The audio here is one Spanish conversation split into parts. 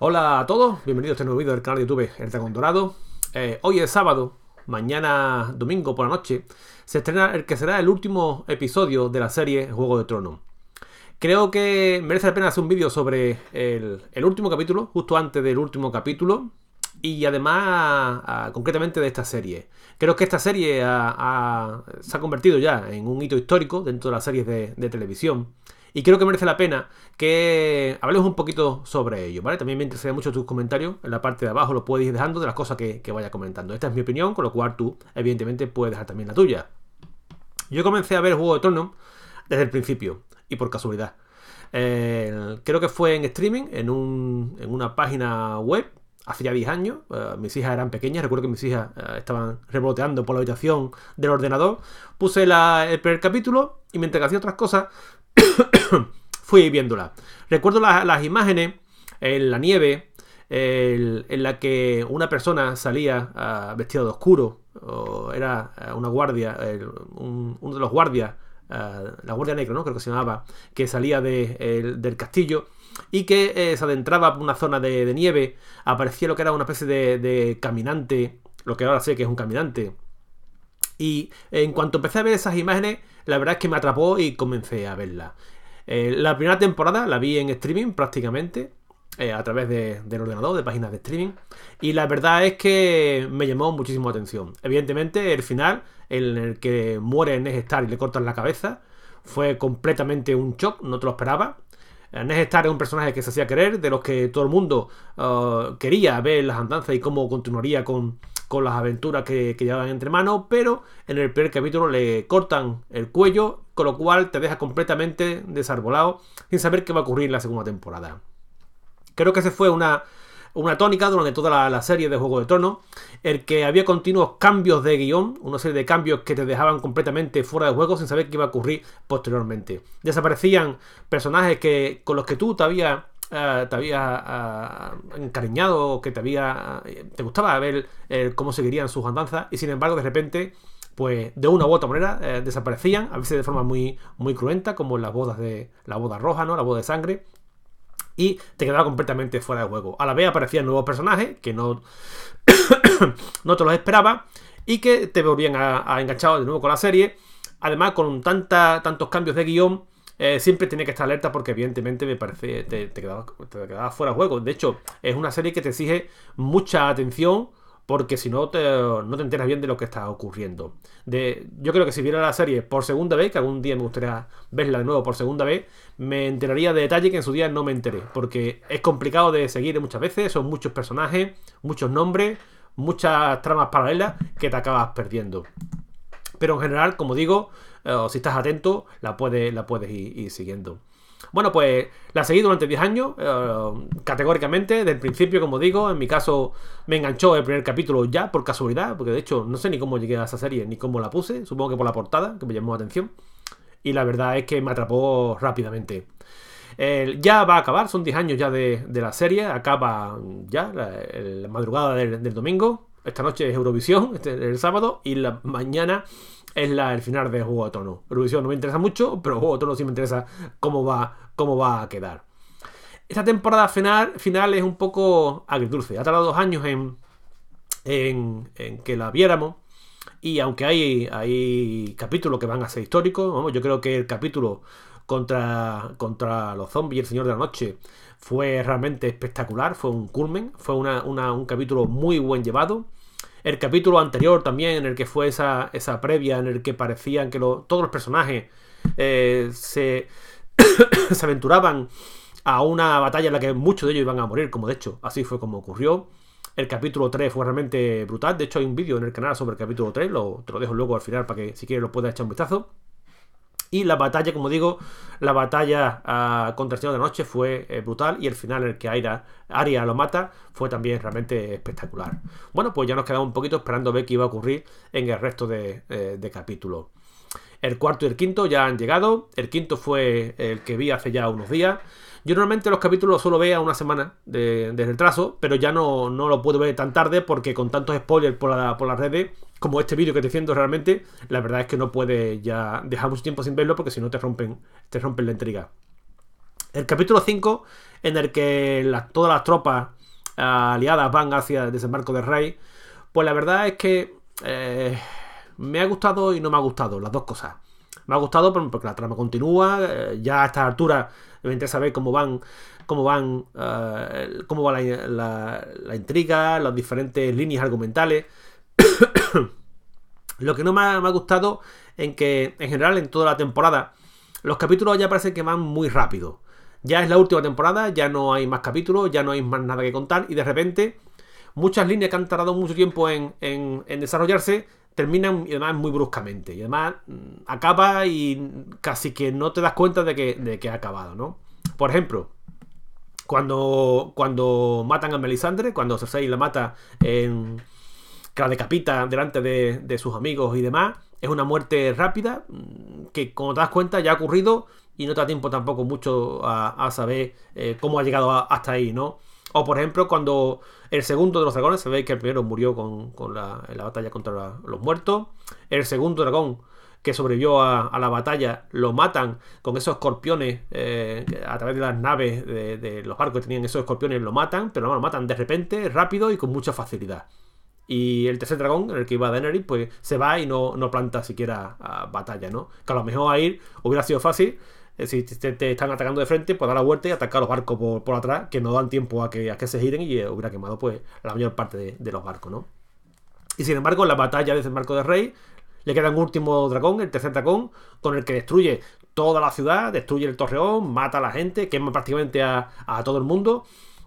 Hola a todos, bienvenidos a este nuevo vídeo del canal de YouTube El Dragón Dorado. Eh, hoy es sábado, mañana domingo por la noche, se estrena el que será el último episodio de la serie Juego de Tronos. Creo que merece la pena hacer un vídeo sobre el, último capítulo, justo antes del último capítulo, y además concretamente de esta serie. Creo que esta serie se ha convertido ya en un hito histórico dentro de las series de televisión y creo que merece la pena que hablemos un poquito sobre ello, ¿vale? También me interesaría mucho tus comentarios. En la parte de abajo lo puedes ir dejando de las cosas que, vaya comentando. Esta es mi opinión, con lo cual tú, evidentemente, puedes dejar también la tuya. Yo comencé a ver el Juego de Trono desde el principio, y por casualidad. creo que fue en streaming, en, un, en una página web, hace ya 10 años. Eh, mis hijas eran pequeñas, recuerdo que mis hijas eh, estaban revoloteando por la habitación del ordenador. Puse el primer capítulo y me hacía otras cosas, fui viéndola. Recuerdo las imágenes en la nieve, en la que una persona salía ah, vestida de oscuro, era ah, una guardia, uno de los guardias, ah, la Guardia Negra, ¿no? creo que se llamaba, que salía de, del castillo y que eh, se adentraba por una zona de, nieve, aparecía lo que era una especie de, de caminante, lo que ahora sé que es un caminante. Y en cuanto empecé a ver esas imágenes, la verdad es que me atrapó y comencé a verla. Eh, la primera temporada la vi en streaming prácticamente, eh, a través del ordenador, de páginas de streaming, y la verdad es que me llamó muchísimo atención. Evidentemente, el final, en el que muere Ned Star y le cortan la cabeza, fue completamente un shock, no te lo esperaba. Eh, Ned Star es un personaje que se hacía querer, de los que todo el mundo ah, quería ver las andanzas y cómo continuaría con, con las aventuras que, llevaban entre manos, pero en el primer capítulo le cortan el cuello, con lo cual te deja completamente desarbolado sin saber qué va a ocurrir en la segunda temporada. Creo que se fue una, tónica durante toda la, serie de Juego de Tronos, el que había continuos cambios de guión, una serie de cambios que te dejaban completamente fuera de juego sin saber qué iba a ocurrir posteriormente. Desaparecían personajes que, con los que tú te habías eh, te había eh, encariñado, que te había. te gustaba ver eh, cómo seguirían sus andanzas, y sin embargo, de repente, pues de una u otra manera, desaparecían, a veces de forma muy, muy cruenta, como en las bodas de. la boda roja, ¿no? La boda de sangre. Y te quedaba completamente fuera de juego. A la vez aparecían nuevos personajes que no. no te los esperaba. Y que te volvían a, a enganchado de nuevo con la serie. Además, con tantos cambios de guión eh, siempre tiene que estar alerta porque evidentemente me parece te, te quedabas fuera de juego. De hecho, es una serie que te exige mucha atención porque si no te, no te enteras bien de lo que está ocurriendo. De, yo creo que si viera la serie por segunda vez, que algún día me gustaría verla de nuevo por segunda vez, me enteraría de detalle que en su día no me enteré, porque es complicado de seguir muchas veces, son muchos personajes, muchos nombres, muchas tramas paralelas que te acabas perdiendo. Pero en general, como digo, eh, si estás atento, la puedes, la puedes ir, siguiendo. Bueno, pues la seguí durante 10 años, eh, categóricamente, del principio, como digo, en mi caso me enganchó el primer capítulo ya, por casualidad, porque de hecho no sé ni cómo llegué a esa serie, ni cómo la puse, supongo que por la portada, que me llamó la atención, y la verdad es que me atrapó rápidamente. ya va a acabar, son 10 años ya de, la serie, acaba ya la, madrugada del domingo, esta noche es Eurovisión, este, el sábado, y la mañana es la, el final de Juego de Tronos. Eurovisión no me interesa mucho, pero Juego de sí me interesa cómo va, cómo va a quedar. Esta temporada final, es un poco agridulce. Ha tardado dos años en, en, que la viéramos. Y aunque hay, hay capítulos que van a ser históricos, yo creo que el capítulo contra, contra los zombies y el Señor de la Noche fue realmente espectacular, fue un culmen, fue un capítulo muy buen llevado. El capítulo anterior también, en el que fue esa, esa previa, en el que parecían que todos los personajes eh, se, aventuraban a una batalla en la que muchos de ellos iban a morir, como de hecho, así fue como ocurrió. El capítulo 3 fue realmente brutal. De hecho, hay un vídeo en el canal sobre el capítulo 3. Lo, te lo dejo luego al final para que si quieres lo puedas echar un vistazo. Y la batalla, como digo, la batalla ah, contra el Señor de Noche fue eh, brutal y el final en el que Aira, Aria lo mata fue también realmente espectacular. Bueno, pues ya nos quedamos un poquito esperando ver qué iba a ocurrir en el resto eh, de, capítulos. El cuarto y el quinto ya han llegado. El quinto fue el que vi hace ya unos días. Yo normalmente los capítulos solo veo a una semana de, el retraso, pero ya no, no, lo puedo ver tan tarde porque con tantos spoilers por, por las redes como este vídeo que te siento realmente, la verdad es que no puedes ya dejar mucho tiempo sin verlo porque si no te rompen, te rompen la intriga. El capítulo 5, en el que todas las tropas ah, aliadas van hacia el desembarco de rey, pues la verdad es que eh, me ha gustado y no me ha gustado, las dos cosas. Me ha gustado porque la trama continúa, eh, ya a esta altura me interesa saber cómo van, cómo van, eh, cómo va la intriga, las diferentes líneas argumentales. Lo que no me ha, gustado en que, en general, en toda la temporada, los capítulos ya parece que van muy rápido. Ya es la última temporada, ya no hay más capítulos, ya no hay más nada que contar, y de repente, muchas líneas que han tardado mucho tiempo en, desarrollarse terminan y además muy bruscamente. Y además mm, acaba y casi que no te das cuenta de que, ha acabado, ¿no? Por ejemplo, cuando, cuando matan a Melisandre, cuando Cersei la mata en que la decapita delante de, sus amigos y demás. Es una muerte rápida mm, que, como te das cuenta, ya ha ocurrido y no te da tiempo tampoco mucho a, saber eh, cómo ha llegado hasta ahí, ¿no? O por ejemplo, cuando el segundo de los dragones, sabéis que el primero murió con, la, la batalla contra los muertos, el segundo dragón que sobrevivió a, la batalla, lo matan con esos escorpiones eh, a través de las naves de, de, los barcos que tenían esos escorpiones, lo matan, pero no, lo matan de repente, rápido y con mucha facilidad. Y el tercer dragón, en el que iba Daenerys, pues se va y no, planta siquiera ah, batalla, ¿no? Que a lo mejor ahí hubiera sido fácil. Eh, si te, están atacando de frente, pues dar la vuelta y atacar a los barcos por, atrás, que no dan tiempo a que, a que se giren y eh, hubiera quemado pues la mayor parte de, los barcos, ¿no? Y sin embargo, en la batalla de ese marco de rey, le queda un último dragón, el tercer dragón, con el que destruye toda la ciudad, destruye el torreón, mata a la gente, quema prácticamente a, todo el mundo.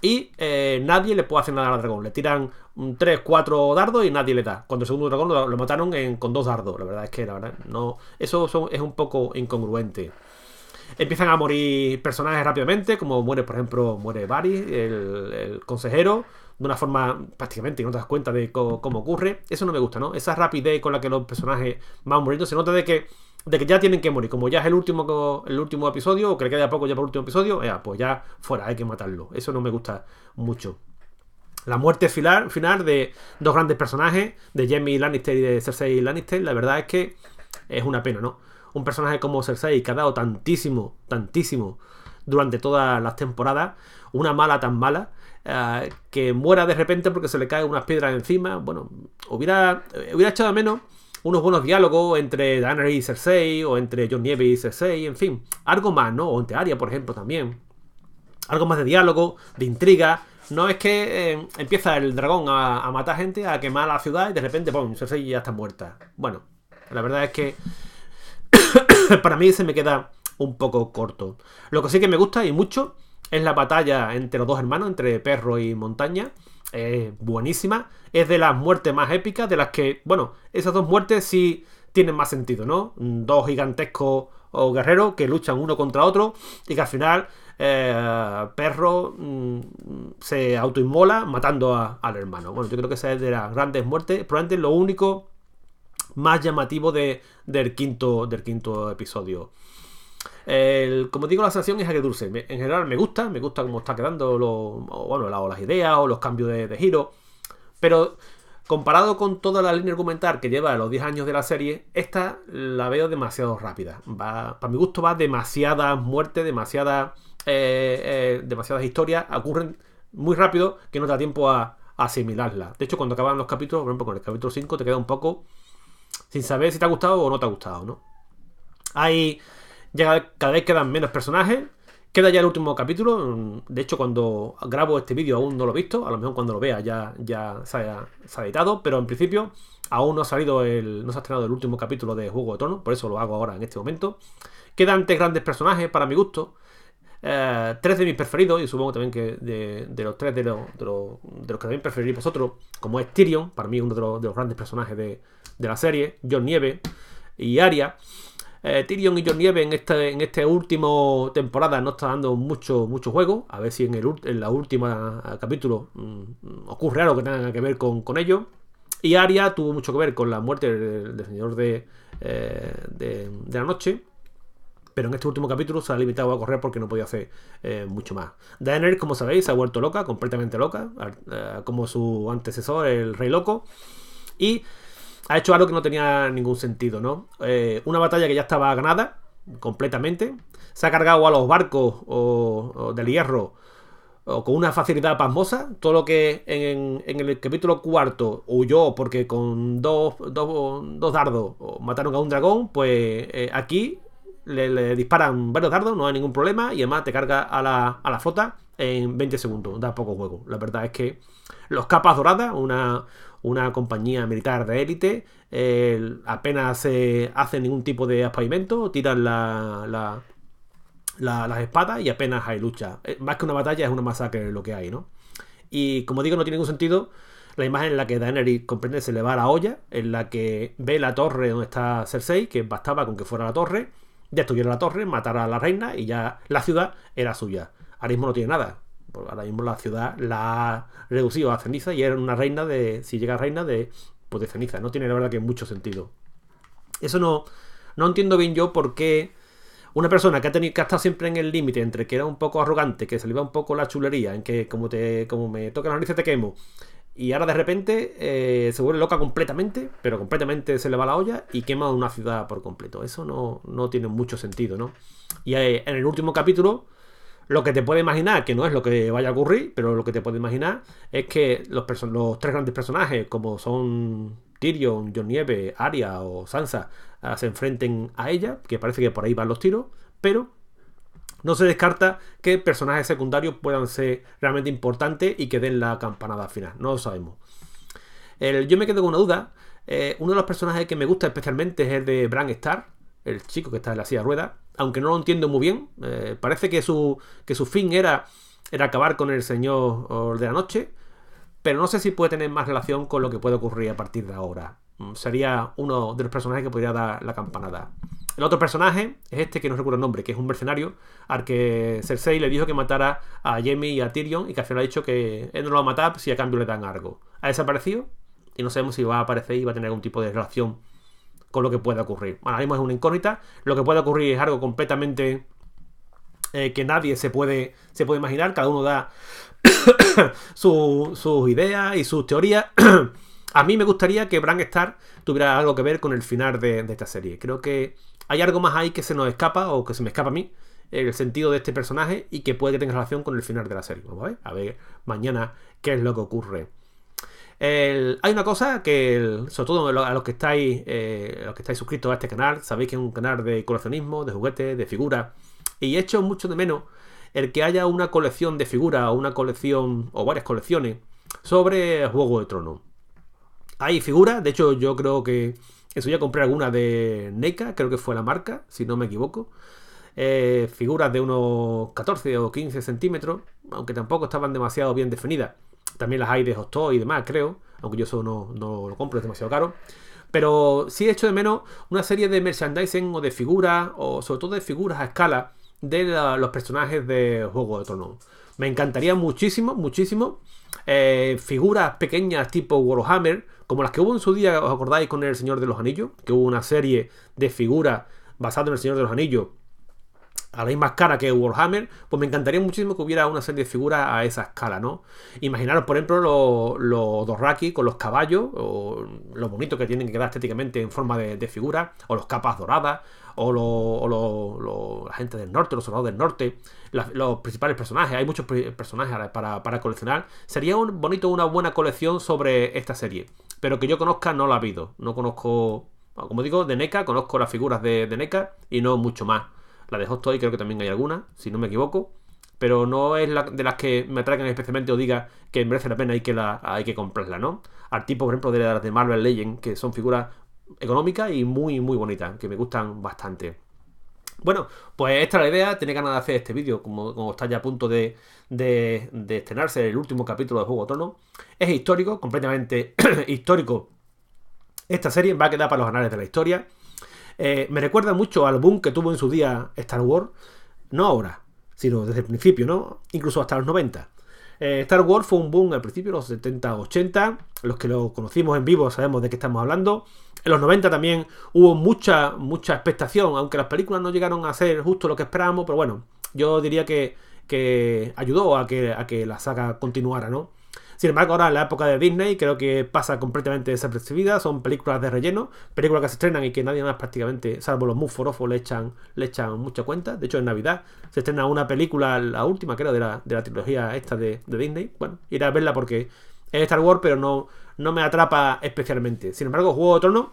Y eh, nadie le puede hacer nada al dragón. Le tiran 3, 4 dardos y nadie le da. Cuando el segundo dragón lo, mataron con dos dardos. La verdad es que la verdad, no. Eso es un poco incongruente. Empiezan a morir personajes rápidamente, como muere, por ejemplo, muere Varys, el, consejero, de una forma prácticamente que no te das cuenta de cómo, ocurre. Eso no me gusta, ¿no? Esa rapidez con la que los personajes van muriendo. Se nota de que, de que ya tienen que morir. Como ya es el último, el último episodio, o que le queda poco ya por el último episodio, pues ya fuera, hay que matarlo. Eso no me gusta mucho la muerte final, final de dos grandes personajes, de Jamie Lannister y de Cersei Lannister, la verdad es que es una pena, ¿no? Un personaje como Cersei que ha dado tantísimo, tantísimo durante todas las temporadas, una mala tan mala, eh, que muera de repente porque se le caen unas piedras encima, bueno, hubiera, eh, hubiera echado menos unos buenos diálogos entre Daenerys y Cersei, o entre John Nieve y Cersei, en fin, algo más, ¿no? O entre Arya, por ejemplo, también. Algo más de diálogo, de intriga, no es que eh, empieza el dragón a, matar gente, a quemar la ciudad y de repente, ¡pum! Cersei ya está muerta. Bueno, la verdad es que para mí se me queda un poco corto. Lo que sí que me gusta y mucho es la batalla entre los dos hermanos, entre perro y montaña. Es buenísima. Es de las muertes más épicas, de las que, bueno, esas dos muertes sí tienen más sentido, ¿no? Dos gigantescos guerreros que luchan uno contra otro y que al final eh, Perro mm, se autoinmola matando al hermano. Bueno, yo creo que esa es de las grandes muertes, probablemente lo único más llamativo del, quinto, del quinto episodio. como digo, la sensación es que dulce. en general me gusta, me gusta cómo está quedando bueno, las ideas o los cambios de giro. Pero Comparado con toda la línea argumental que lleva los 10 años de la serie, esta la veo demasiado rápida. para mi gusto va demasiada muerte, demasiadas, eh, eh, demasiadas historias, ocurren muy rápido que no te da tiempo a, asimilarla. De hecho, cuando acaban los capítulos, por ejemplo, con el capítulo 5 te queda un poco sin saber si te ha gustado o no te ha gustado, ¿no? Hay, ya cada vez quedan menos personajes, Queda ya el último capítulo. Mm, de hecho, cuando grabo este vídeo aún no lo he visto. A lo mejor cuando lo vea ya, ya se, ha, editado. Pero en principio aún no ha salido el. no se ha estrenado el último capítulo de Juego de Tronos. Por eso lo hago ahora en este momento. Quedan tres grandes personajes para mi gusto. Eh, tres de mis preferidos, y supongo también que de, los tres de, los, de los, que también preferiréis vosotros, como es Tyrion, para mí uno de los, grandes personajes de, la serie, John Nieve y Arya. Eh, Tyrion y John Nieve en esta en este último temporada no está dando mucho, mucho juego. A ver si en el en la última eh, capítulo mm, ocurre algo que tenga que ver con, con ello. Y Arya tuvo mucho que ver con la muerte del, señor eh, de, de, la noche. Pero en este último capítulo se ha limitado a correr porque no podía hacer mucho más. Daenerys, como sabéis, se ha vuelto loca, completamente loca. como su antecesor, el rey loco. Y ha hecho algo que no tenía ningún sentido, ¿no? Eh, una batalla que ya estaba ganada completamente. Se ha cargado a los barcos del hierro o con una facilidad pasmosa. Todo lo que en, el capítulo cuarto huyó porque con dos, dos, dardos mataron a un dragón, pues eh, aquí le, disparan varios dardos, no hay ningún problema. Y además te carga a la, a la flota en 20 segundos, da poco juego. La verdad es que los capas doradas, una, compañía militar de élite, apenas se hace ningún tipo de aspavimento, tiran la, las espadas y apenas hay lucha. Eh, más que una batalla es una masacre lo que hay, ¿no? Y como digo, no tiene ningún sentido la imagen en la que Daenerys comprende se le va a la olla, en la que ve la torre donde está Cersei, que bastaba con que fuera la torre, destruyera la torre, matara a la reina y ya la ciudad era suya ahora mismo no tiene nada. Pues ahora mismo la ciudad la ha reducido a ceniza y era una reina de, si llega reina, de, pues de ceniza. No tiene la verdad que mucho sentido. Eso no, no entiendo bien yo por qué una persona que ha, tenido, que estar siempre en el límite entre que era un poco arrogante, que se le iba un poco la chulería, en que como, te, como me toca la nariz te quemo, y ahora de repente eh, se vuelve loca completamente, pero completamente se le va la olla y quema una ciudad por completo. Eso no, no tiene mucho sentido, ¿no? Y eh, en el último capítulo lo que te puede imaginar, que no es lo que vaya a ocurrir, pero lo que te puede imaginar es que los, tres grandes personajes, como son Tyrion, John Nieve, Arya o Sansa, ah, se enfrenten a ella, que parece que por ahí van los tiros, pero no se descarta que personajes secundarios puedan ser realmente importantes y que den la campanada final, no lo sabemos. yo me quedo con una duda. Eh, uno de los personajes que me gusta especialmente es el de Bran Star, el chico que está en la silla de rueda aunque no lo entiendo muy bien. Eh, parece que su, que su fin era, era acabar con el Señor eh, de la Noche, pero no sé si puede tener más relación con lo que puede ocurrir a partir de ahora. Mm, sería uno de los personajes que podría dar la campanada. El otro personaje es este que no recuerdo el nombre, que es un mercenario al que Cersei le dijo que matara a Jaime y a Tyrion y que al final ha dicho que él no lo va a matar si a cambio le dan algo. Ha desaparecido y no sabemos si va a aparecer y va a tener algún tipo de relación con lo que pueda ocurrir. Ahora mismo es una incógnita, lo que puede ocurrir es algo completamente eh, que nadie se puede, se puede imaginar, cada uno da sus ideas y sus teorías. A mí me gustaría que Bran Star tuviera algo que ver con el final de, esta serie. Creo que hay algo más ahí que se nos escapa o que se me escapa a mí, el sentido de este personaje y que puede que tenga relación con el final de la serie. Vamos a ver, a ver mañana qué es lo que ocurre hay una cosa que, sobre todo a los que estáis eh, los que estáis suscritos a este canal, sabéis que es un canal de coleccionismo, de juguetes, de figuras, y he hecho mucho de menos el que haya una colección de figuras o una colección o varias colecciones sobre Juego de Tronos. Hay figuras, de hecho yo creo que eso ya compré alguna de NECA, creo que fue la marca, si no me equivoco. Eh, figuras de unos 14 o 15 centímetros, aunque tampoco estaban demasiado bien definidas. También las hay de Toys y demás, creo. Aunque yo eso no, lo compro, es demasiado caro. Pero sí he hecho de menos una serie de merchandising o de figuras, o sobre todo de figuras a escala de los personajes de Juego de Tronos. Me encantaría muchísimo, muchísimo eh, figuras pequeñas tipo Warhammer, como las que hubo en su día, ¿os acordáis con El Señor de los Anillos? Que hubo una serie de figuras basadas en El Señor de los Anillos a la misma cara que Warhammer, pues me encantaría muchísimo que hubiera una serie de figuras a esa escala, ¿no? Imaginaros, por ejemplo, los, los Dorraki con los caballos, o lo bonito que tienen que quedar estéticamente en forma de, de figura, o los capas doradas, o, la gente del norte, los soldados del norte, los principales personajes, hay muchos personajes para, para, coleccionar. Sería un bonito una buena colección sobre esta serie, pero que yo conozca no la ha habido, no conozco, como digo, de NECA, conozco las figuras de, de NECA y no mucho más. La de Hot Toy creo que también hay alguna, si no me equivoco. Pero no es de las que me atraigan especialmente o diga que merece la pena y que hay que comprarla, ¿no? Al tipo, por ejemplo, de las de Marvel Legends, que son figuras económicas y muy, muy bonitas, que me gustan bastante. Bueno, pues esta es la idea, tiene ganas de hacer este vídeo, como, como, está ya a punto de, estrenarse el último capítulo de Juego Tono. Es histórico, completamente histórico. Esta serie va a quedar para los anales de la historia. Eh, me recuerda mucho al boom que tuvo en su día Star Wars, no ahora, sino desde el principio, ¿no? Incluso hasta los 90. Eh, Star Wars fue un boom al principio, los 70, 80. Los que lo conocimos en vivo sabemos de qué estamos hablando. En los 90 también hubo mucha, mucha expectación, aunque las películas no llegaron a ser justo lo que esperábamos, pero bueno, yo diría que, que ayudó a que, a que la saga continuara, ¿no? Sin embargo, ahora en la época de Disney creo que pasa completamente desapercibida, son películas de relleno, películas que se estrenan y que nadie más prácticamente, salvo los o le echan, le echan mucha cuenta. De hecho, en Navidad se estrena una película, la última creo, de la, de la trilogía esta de, Disney. Bueno, ir a verla porque es Star Wars, pero no, no me atrapa especialmente. Sin embargo, Juego de Tronos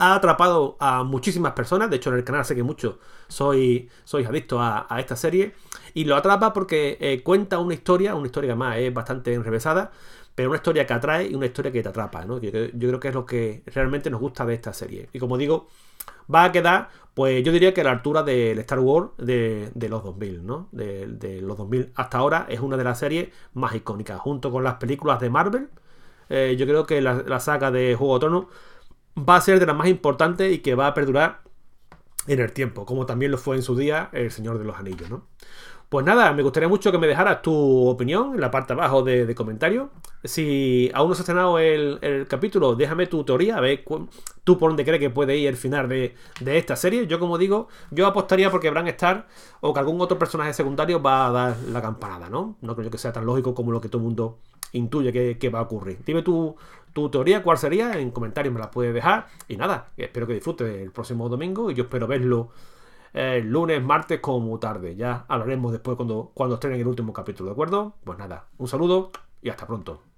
ha atrapado a muchísimas personas. De hecho, en el canal sé que muchos sois, adictos a, esta serie. Y lo atrapa porque eh, cuenta una historia, una historia que además es bastante enrevesada, pero una historia que atrae y una historia que te atrapa. Yo, creo que es lo que realmente nos gusta de esta serie. Y como digo, va a quedar, pues yo diría que a la altura del Star Wars de, los 2000, ¿no? De, los 2000 hasta ahora es una de las series más icónicas, junto con las películas de Marvel. Eh, yo creo que la, saga de Juego de va a ser de las más importantes y que va a perdurar en el tiempo, como también lo fue en su día El Señor de los Anillos, ¿no? Pues nada, me gustaría mucho que me dejaras tu opinión en la parte abajo de, comentarios. Si aún no ha estrenado el, capítulo, déjame tu teoría, a ver tú por dónde crees que puede ir el final de, esta serie. Yo, como digo, yo apostaría porque Bran Star o que algún otro personaje secundario va a dar la campanada, ¿no? No creo que sea tan lógico como lo que todo el mundo intuye que, que va a ocurrir. Dime tú ¿Tu teoría cuál sería? En comentarios me la puedes dejar. Y nada, espero que disfrutes el próximo domingo y yo espero verlo eh, el lunes, martes como tarde. Ya hablaremos después cuando, cuando en el último capítulo, ¿de acuerdo? Pues nada, un saludo y hasta pronto.